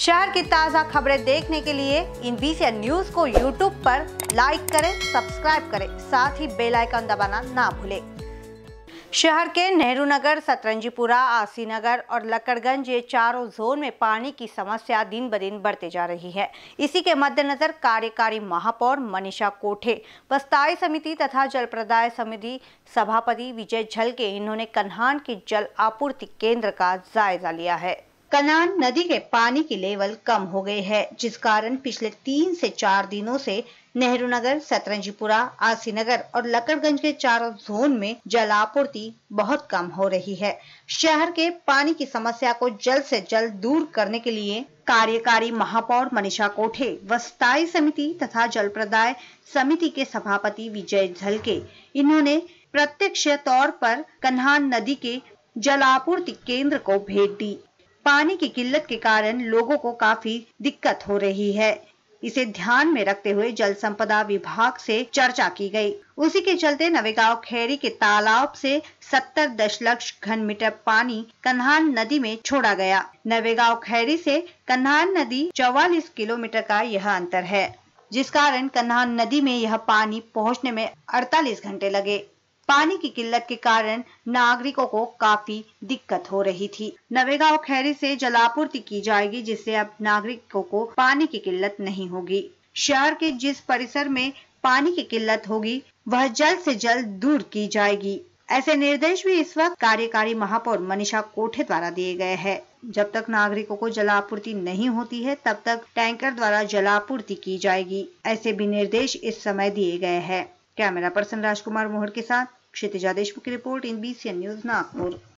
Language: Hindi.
शहर की ताज़ा खबरें देखने के लिए इन बीसी न्यूज को यूट्यूब पर लाइक करें सब्सक्राइब करें साथ ही बेल आइकन दबाना ना भूलें शहर के नेहरू नगर सतरंजीपुरा आसी नगर और लकड़गंज ये चारों जोन में पानी की समस्या दिन ब दिन बढ़ते जा रही है इसी के मद्देनज़र कार्यकारी महापौर मनीषा कोठे बस्ताई समिति तथा जल प्रदाय समिति सभापति विजय झलके इन्होंने कन्हान के जल आपूर्ति केंद्र का जायजा लिया है कनान नदी के पानी की लेवल कम हो गई है जिस कारण पिछले तीन से चार दिनों से नेहरू नगर सतरंजीपुरा नगर और लकड़गंज के चारों जोन में जल आपूर्ति बहुत कम हो रही है शहर के पानी की समस्या को जल्द से जल्द दूर करने के लिए कार्यकारी महापौर मनीषा कोठे व स्थायी समिति तथा जल प्रदाय समिति के सभापति विजय झलके इन्होंने प्रत्यक्ष तौर पर कन्हान नदी के जल आपूर्ति केंद्र को भेंट दी पानी की किल्लत के कारण लोगों को काफी दिक्कत हो रही है इसे ध्यान में रखते हुए जल संपदा विभाग से चर्चा की गई। उसी के चलते नवेगांव खेरी के तालाब से 70 दशलक्ष घन मीटर पानी कन्हान नदी में छोड़ा गया नवेगांव खेरी से कन्हान नदी 44 किलोमीटर का यह अंतर है जिस कारण कन्हान नदी में यह पानी पहुंचने में 48 घंटे लगे पानी की किल्लत के कारण नागरिकों को काफी दिक्कत हो रही थी नवेगा और खैरी से जलापूर्ति की जाएगी जिससे अब नागरिकों को पानी की किल्लत नहीं होगी शहर के जिस परिसर में पानी की किल्लत होगी वह जल्द से जल्द दूर की जाएगी ऐसे निर्देश भी इस वक्त कार्यकारी महापौर मनीषा कोठे द्वारा दिए गए हैं जब तक नागरिकों को जलापूर्ति नहीं होती है तब तक टैंकर द्वारा जलापूर्ति की जाएगी ऐसे भी निर्देश इस समय दिए गए हैं कैमरा पर्सन राजकुमार मोहर के साथ क्षितिजा देशमुख की report IN N news Nagpur